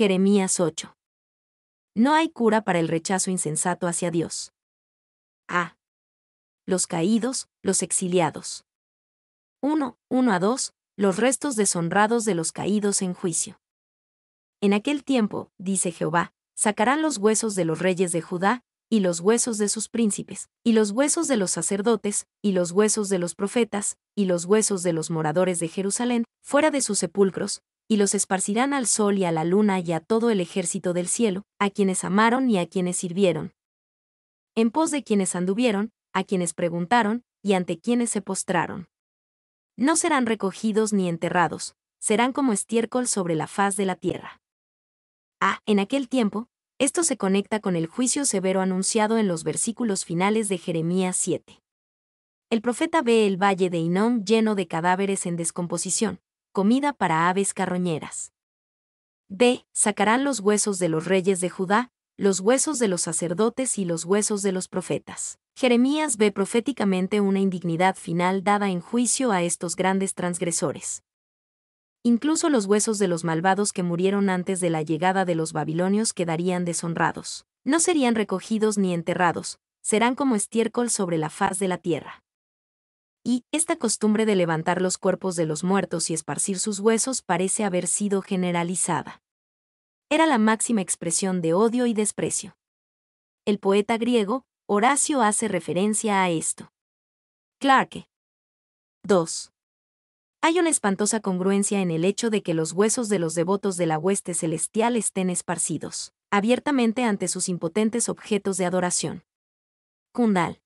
Jeremías 8. No hay cura para el rechazo insensato hacia Dios. A. Los caídos, los exiliados. 1, 1 a 2, los restos deshonrados de los caídos en juicio. En aquel tiempo, dice Jehová, sacarán los huesos de los reyes de Judá, y los huesos de sus príncipes, y los huesos de los sacerdotes, y los huesos de los profetas, y los huesos de los moradores de Jerusalén, fuera de sus sepulcros, y los esparcirán al sol y a la luna y a todo el ejército del cielo, a quienes amaron y a quienes sirvieron. En pos de quienes anduvieron, a quienes preguntaron, y ante quienes se postraron. No serán recogidos ni enterrados, serán como estiércol sobre la faz de la tierra. Ah, en aquel tiempo, esto se conecta con el juicio severo anunciado en los versículos finales de Jeremías 7. El profeta ve el valle de Inom lleno de cadáveres en descomposición, comida para aves carroñeras. D. Sacarán los huesos de los reyes de Judá, los huesos de los sacerdotes y los huesos de los profetas. Jeremías ve proféticamente una indignidad final dada en juicio a estos grandes transgresores. Incluso los huesos de los malvados que murieron antes de la llegada de los babilonios quedarían deshonrados. No serían recogidos ni enterrados, serán como estiércol sobre la faz de la tierra y esta costumbre de levantar los cuerpos de los muertos y esparcir sus huesos parece haber sido generalizada. Era la máxima expresión de odio y desprecio. El poeta griego, Horacio hace referencia a esto. Clarke. 2. Hay una espantosa congruencia en el hecho de que los huesos de los devotos de la hueste celestial estén esparcidos, abiertamente ante sus impotentes objetos de adoración. Kundal.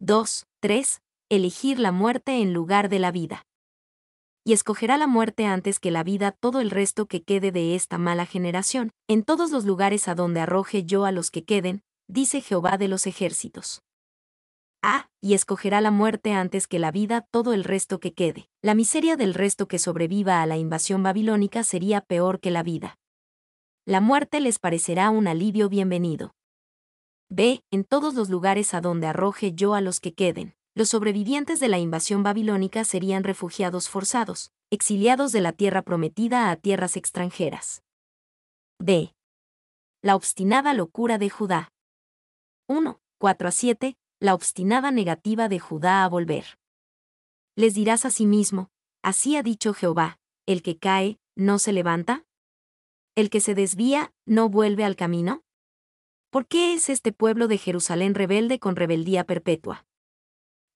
2, 3, elegir la muerte en lugar de la vida. Y escogerá la muerte antes que la vida todo el resto que quede de esta mala generación, en todos los lugares a donde arroje yo a los que queden, dice Jehová de los ejércitos. Ah, y escogerá la muerte antes que la vida todo el resto que quede. La miseria del resto que sobreviva a la invasión babilónica sería peor que la vida. La muerte les parecerá un alivio bienvenido. Ve, en todos los lugares a donde arroje yo a los que queden los sobrevivientes de la invasión babilónica serían refugiados forzados, exiliados de la tierra prometida a tierras extranjeras. D. La obstinada locura de Judá. 1. 4 a 7. La obstinada negativa de Judá a volver. Les dirás a sí mismo, así ha dicho Jehová, el que cae, no se levanta. El que se desvía, no vuelve al camino. ¿Por qué es este pueblo de Jerusalén rebelde con rebeldía perpetua?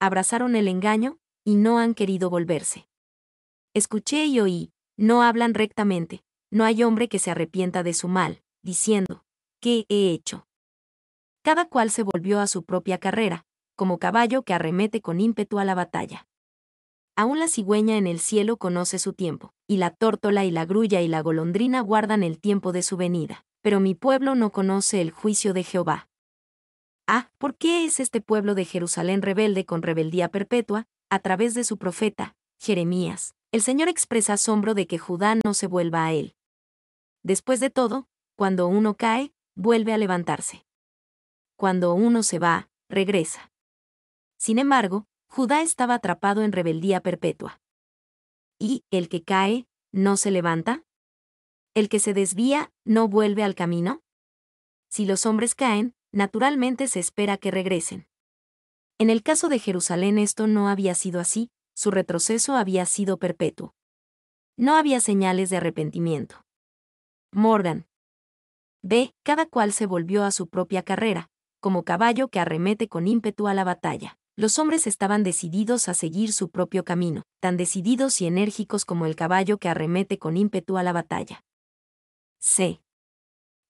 abrazaron el engaño, y no han querido volverse. Escuché y oí, no hablan rectamente, no hay hombre que se arrepienta de su mal, diciendo, ¿qué he hecho? Cada cual se volvió a su propia carrera, como caballo que arremete con ímpetu a la batalla. Aún la cigüeña en el cielo conoce su tiempo, y la tórtola y la grulla y la golondrina guardan el tiempo de su venida, pero mi pueblo no conoce el juicio de Jehová. Ah, ¿por qué es este pueblo de Jerusalén rebelde con rebeldía perpetua? A través de su profeta, Jeremías, el Señor expresa asombro de que Judá no se vuelva a él. Después de todo, cuando uno cae, vuelve a levantarse. Cuando uno se va, regresa. Sin embargo, Judá estaba atrapado en rebeldía perpetua. ¿Y el que cae, no se levanta? ¿El que se desvía, no vuelve al camino? Si los hombres caen, naturalmente se espera que regresen. En el caso de Jerusalén esto no había sido así, su retroceso había sido perpetuo. No había señales de arrepentimiento. Morgan. B. Cada cual se volvió a su propia carrera, como caballo que arremete con ímpetu a la batalla. Los hombres estaban decididos a seguir su propio camino, tan decididos y enérgicos como el caballo que arremete con ímpetu a la batalla. C.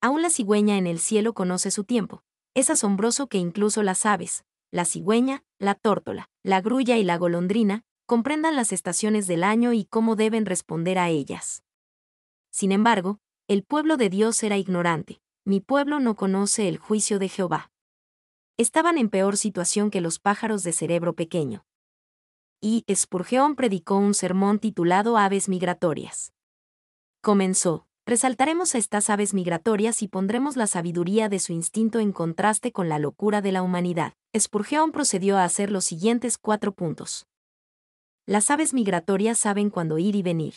Aún la cigüeña en el cielo conoce su tiempo, es asombroso que incluso las aves, la cigüeña, la tórtola, la grulla y la golondrina, comprendan las estaciones del año y cómo deben responder a ellas. Sin embargo, el pueblo de Dios era ignorante, mi pueblo no conoce el juicio de Jehová. Estaban en peor situación que los pájaros de cerebro pequeño. Y Spurgeon predicó un sermón titulado Aves Migratorias. Comenzó resaltaremos a estas aves migratorias y pondremos la sabiduría de su instinto en contraste con la locura de la humanidad. Spurgeon procedió a hacer los siguientes cuatro puntos. Las aves migratorias saben cuándo ir y venir.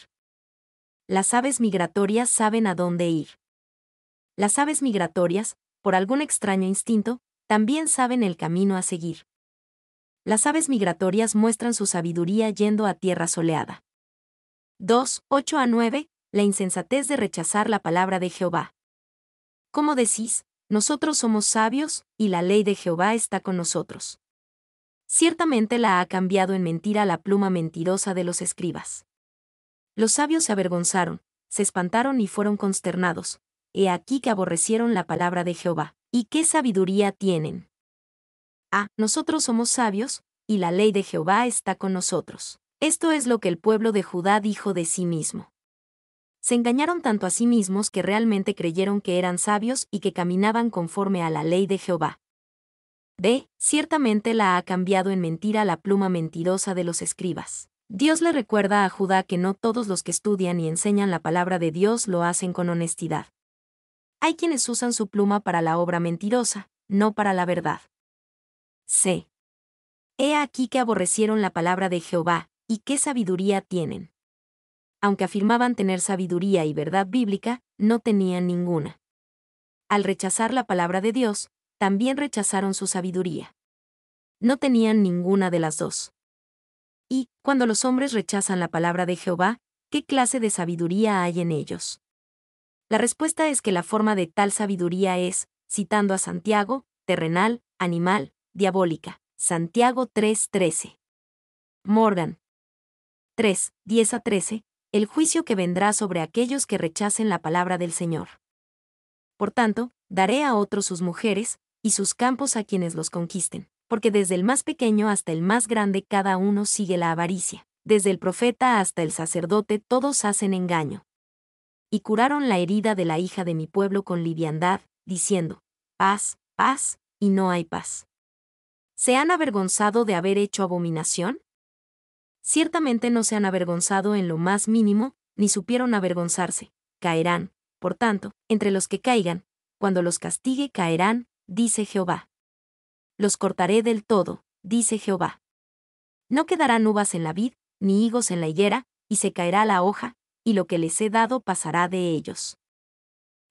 Las aves migratorias saben a dónde ir. Las aves migratorias, por algún extraño instinto, también saben el camino a seguir. Las aves migratorias muestran su sabiduría yendo a tierra soleada. 2, 8 a 9, la insensatez de rechazar la palabra de Jehová. ¿Cómo decís, nosotros somos sabios, y la ley de Jehová está con nosotros. Ciertamente la ha cambiado en mentira la pluma mentirosa de los escribas. Los sabios se avergonzaron, se espantaron y fueron consternados. He aquí que aborrecieron la palabra de Jehová. ¿Y qué sabiduría tienen? Ah, nosotros somos sabios, y la ley de Jehová está con nosotros. Esto es lo que el pueblo de Judá dijo de sí mismo. Se engañaron tanto a sí mismos que realmente creyeron que eran sabios y que caminaban conforme a la ley de Jehová. D. Ciertamente la ha cambiado en mentira la pluma mentirosa de los escribas. Dios le recuerda a Judá que no todos los que estudian y enseñan la palabra de Dios lo hacen con honestidad. Hay quienes usan su pluma para la obra mentirosa, no para la verdad. C. He aquí que aborrecieron la palabra de Jehová, y qué sabiduría tienen aunque afirmaban tener sabiduría y verdad bíblica, no tenían ninguna. Al rechazar la palabra de Dios, también rechazaron su sabiduría. No tenían ninguna de las dos. Y, cuando los hombres rechazan la palabra de Jehová, ¿qué clase de sabiduría hay en ellos? La respuesta es que la forma de tal sabiduría es, citando a Santiago, terrenal, animal, diabólica. Santiago 3:13. Morgan. 3, 10 a 13, el juicio que vendrá sobre aquellos que rechacen la palabra del Señor. Por tanto, daré a otros sus mujeres, y sus campos a quienes los conquisten, porque desde el más pequeño hasta el más grande cada uno sigue la avaricia, desde el profeta hasta el sacerdote todos hacen engaño. Y curaron la herida de la hija de mi pueblo con liviandad, diciendo, paz, paz, y no hay paz. ¿Se han avergonzado de haber hecho abominación? Ciertamente no se han avergonzado en lo más mínimo, ni supieron avergonzarse. Caerán, por tanto, entre los que caigan, cuando los castigue caerán, dice Jehová. Los cortaré del todo, dice Jehová. No quedarán uvas en la vid, ni higos en la higuera, y se caerá la hoja, y lo que les he dado pasará de ellos.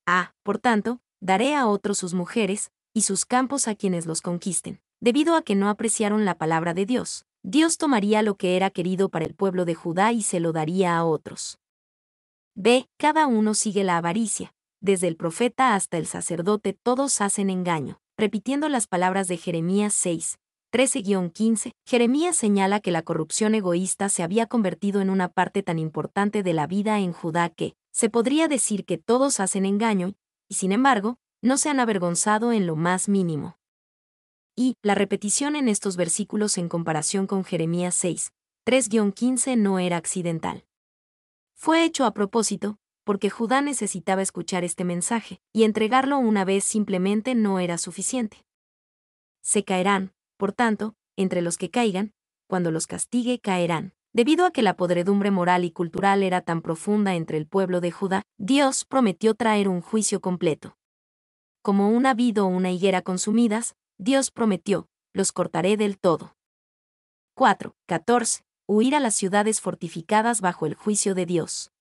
Ah, por tanto, daré a otros sus mujeres, y sus campos a quienes los conquisten, debido a que no apreciaron la palabra de Dios, Dios tomaría lo que era querido para el pueblo de Judá y se lo daría a otros. B. Cada uno sigue la avaricia. Desde el profeta hasta el sacerdote todos hacen engaño. Repitiendo las palabras de Jeremías 6, 13-15, Jeremías señala que la corrupción egoísta se había convertido en una parte tan importante de la vida en Judá que, se podría decir que todos hacen engaño, y sin embargo, no se han avergonzado en lo más mínimo y la repetición en estos versículos en comparación con Jeremías 6, 3-15 no era accidental. Fue hecho a propósito, porque Judá necesitaba escuchar este mensaje, y entregarlo una vez simplemente no era suficiente. Se caerán, por tanto, entre los que caigan, cuando los castigue caerán. Debido a que la podredumbre moral y cultural era tan profunda entre el pueblo de Judá, Dios prometió traer un juicio completo. Como una vid o una higuera consumidas, Dios prometió, los cortaré del todo. 4. 14. Huir a las ciudades fortificadas bajo el juicio de Dios.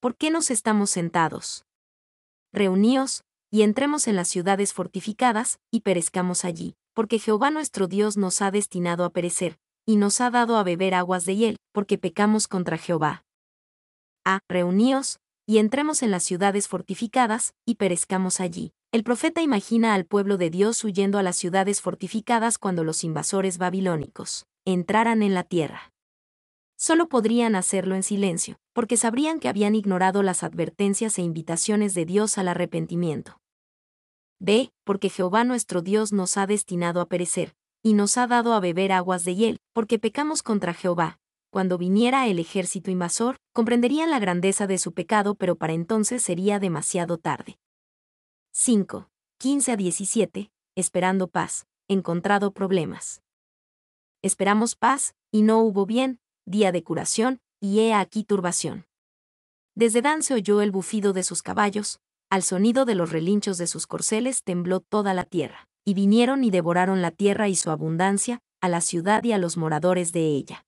¿Por qué nos estamos sentados? Reuníos, y entremos en las ciudades fortificadas, y perezcamos allí, porque Jehová nuestro Dios nos ha destinado a perecer, y nos ha dado a beber aguas de hiel, porque pecamos contra Jehová. A. Reuníos, y entremos en las ciudades fortificadas, y perezcamos allí. El profeta imagina al pueblo de Dios huyendo a las ciudades fortificadas cuando los invasores babilónicos entraran en la tierra. Solo podrían hacerlo en silencio, porque sabrían que habían ignorado las advertencias e invitaciones de Dios al arrepentimiento. Ve, porque Jehová nuestro Dios nos ha destinado a perecer, y nos ha dado a beber aguas de hiel, porque pecamos contra Jehová, cuando viniera el ejército invasor, comprenderían la grandeza de su pecado, pero para entonces sería demasiado tarde. 5. 15 a 17. Esperando paz. Encontrado problemas. Esperamos paz, y no hubo bien, día de curación, y he aquí turbación. Desde Dan se oyó el bufido de sus caballos, al sonido de los relinchos de sus corceles tembló toda la tierra, y vinieron y devoraron la tierra y su abundancia, a la ciudad y a los moradores de ella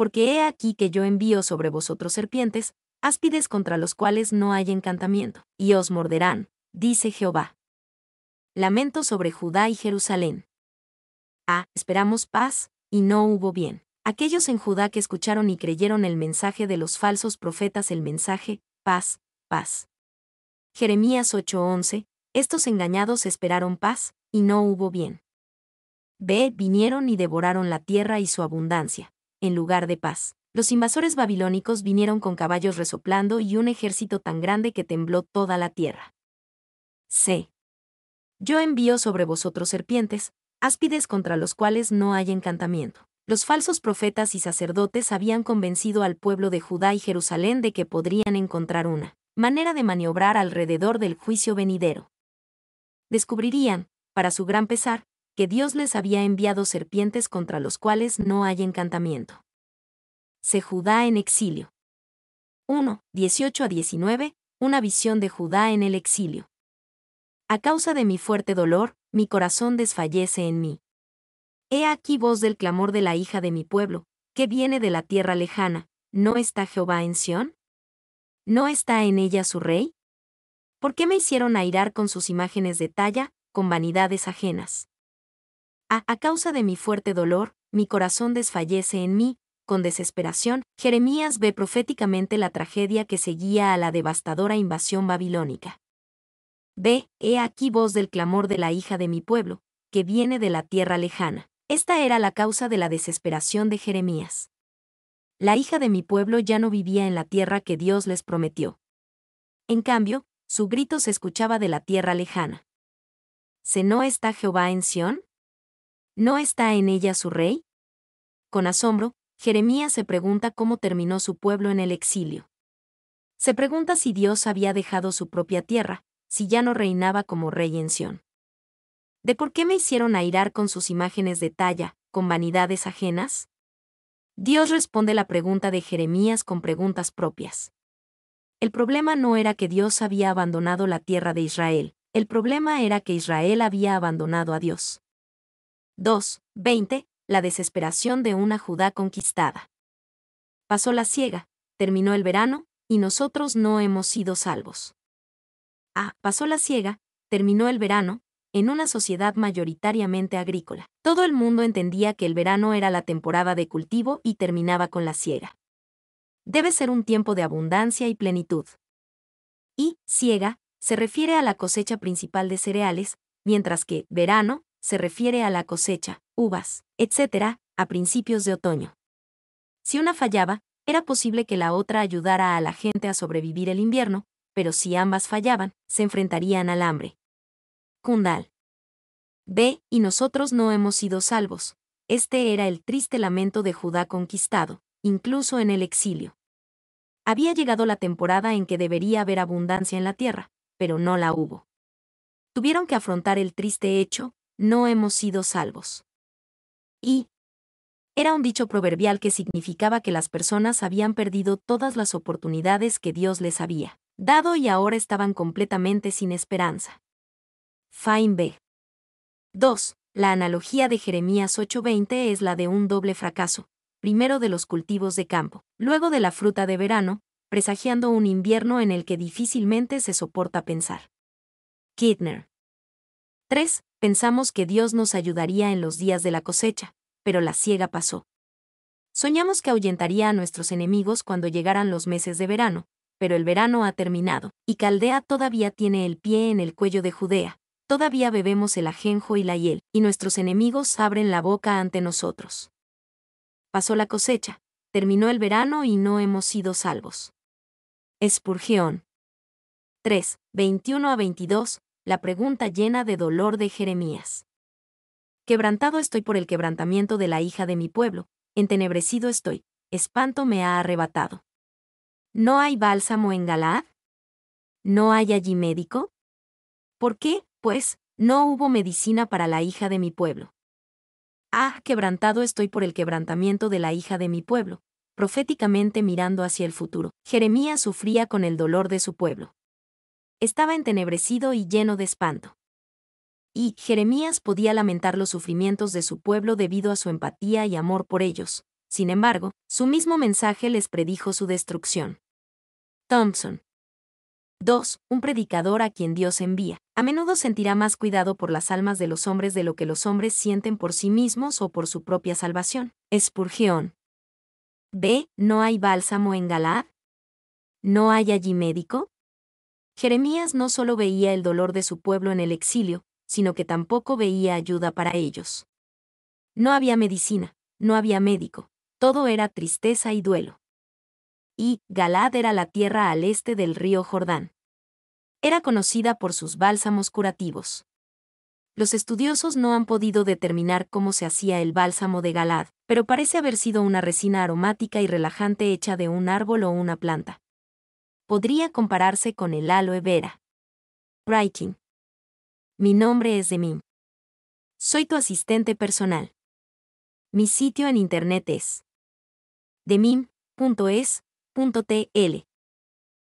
porque he aquí que yo envío sobre vosotros serpientes, áspides contra los cuales no hay encantamiento, y os morderán, dice Jehová. Lamento sobre Judá y Jerusalén. Ah, esperamos paz, y no hubo bien. Aquellos en Judá que escucharon y creyeron el mensaje de los falsos profetas, el mensaje, paz, paz. Jeremías 8:11, estos engañados esperaron paz, y no hubo bien. B vinieron y devoraron la tierra y su abundancia, en lugar de paz. Los invasores babilónicos vinieron con caballos resoplando y un ejército tan grande que tembló toda la tierra. C. Yo envío sobre vosotros serpientes, áspides contra los cuales no hay encantamiento. Los falsos profetas y sacerdotes habían convencido al pueblo de Judá y Jerusalén de que podrían encontrar una manera de maniobrar alrededor del juicio venidero. Descubrirían, para su gran pesar, que Dios les había enviado serpientes contra los cuales no hay encantamiento. Se Judá en exilio. 1, 18 a 19, una visión de Judá en el exilio. A causa de mi fuerte dolor, mi corazón desfallece en mí. He aquí voz del clamor de la hija de mi pueblo, que viene de la tierra lejana, ¿no está Jehová en Sión? ¿No está en ella su rey? ¿Por qué me hicieron airar con sus imágenes de talla, con vanidades ajenas? A, causa de mi fuerte dolor, mi corazón desfallece en mí, con desesperación, Jeremías ve proféticamente la tragedia que seguía a la devastadora invasión babilónica. Ve, he aquí voz del clamor de la hija de mi pueblo, que viene de la tierra lejana. Esta era la causa de la desesperación de Jeremías. La hija de mi pueblo ya no vivía en la tierra que Dios les prometió. En cambio, su grito se escuchaba de la tierra lejana. ¿Se no está Jehová en Sión? ¿No está en ella su rey? Con asombro, Jeremías se pregunta cómo terminó su pueblo en el exilio. Se pregunta si Dios había dejado su propia tierra, si ya no reinaba como rey en Sión. ¿De por qué me hicieron airar con sus imágenes de talla, con vanidades ajenas? Dios responde la pregunta de Jeremías con preguntas propias. El problema no era que Dios había abandonado la tierra de Israel, el problema era que Israel había abandonado a Dios. 2, 20, la desesperación de una Judá conquistada. Pasó la ciega, terminó el verano, y nosotros no hemos sido salvos. Ah, pasó la ciega, terminó el verano, en una sociedad mayoritariamente agrícola. Todo el mundo entendía que el verano era la temporada de cultivo y terminaba con la ciega. Debe ser un tiempo de abundancia y plenitud. Y, ciega, se refiere a la cosecha principal de cereales, mientras que, verano, se refiere a la cosecha, uvas, etc., a principios de otoño. Si una fallaba, era posible que la otra ayudara a la gente a sobrevivir el invierno, pero si ambas fallaban, se enfrentarían al hambre. Kundal. B. y nosotros no hemos sido salvos. Este era el triste lamento de Judá conquistado, incluso en el exilio. Había llegado la temporada en que debería haber abundancia en la tierra, pero no la hubo. Tuvieron que afrontar el triste hecho, no hemos sido salvos. Y era un dicho proverbial que significaba que las personas habían perdido todas las oportunidades que Dios les había dado y ahora estaban completamente sin esperanza. Fine B. 2. La analogía de Jeremías 8:20 es la de un doble fracaso, primero de los cultivos de campo, luego de la fruta de verano, presagiando un invierno en el que difícilmente se soporta pensar. Kidner. 3 pensamos que Dios nos ayudaría en los días de la cosecha, pero la ciega pasó. Soñamos que ahuyentaría a nuestros enemigos cuando llegaran los meses de verano, pero el verano ha terminado, y Caldea todavía tiene el pie en el cuello de Judea, todavía bebemos el ajenjo y la hiel, y nuestros enemigos abren la boca ante nosotros. Pasó la cosecha, terminó el verano y no hemos sido salvos. Espurgeón. 3, 21 a 22, la pregunta llena de dolor de Jeremías. Quebrantado estoy por el quebrantamiento de la hija de mi pueblo, entenebrecido estoy, espanto me ha arrebatado. ¿No hay bálsamo en Galaad? ¿No hay allí médico? ¿Por qué, pues, no hubo medicina para la hija de mi pueblo? Ah, quebrantado estoy por el quebrantamiento de la hija de mi pueblo, proféticamente mirando hacia el futuro. Jeremías sufría con el dolor de su pueblo estaba entenebrecido y lleno de espanto. Y Jeremías podía lamentar los sufrimientos de su pueblo debido a su empatía y amor por ellos. Sin embargo, su mismo mensaje les predijo su destrucción. Thompson. 2. Un predicador a quien Dios envía. A menudo sentirá más cuidado por las almas de los hombres de lo que los hombres sienten por sí mismos o por su propia salvación. Spurgeon. B. ¿No hay bálsamo en Galaad? ¿No hay allí médico? Jeremías no solo veía el dolor de su pueblo en el exilio, sino que tampoco veía ayuda para ellos. No había medicina, no había médico, todo era tristeza y duelo. Y Galad era la tierra al este del río Jordán. Era conocida por sus bálsamos curativos. Los estudiosos no han podido determinar cómo se hacía el bálsamo de Galad, pero parece haber sido una resina aromática y relajante hecha de un árbol o una planta podría compararse con el aloe vera. Writing. Mi nombre es Demim. Soy tu asistente personal. Mi sitio en internet es demim.es.tl.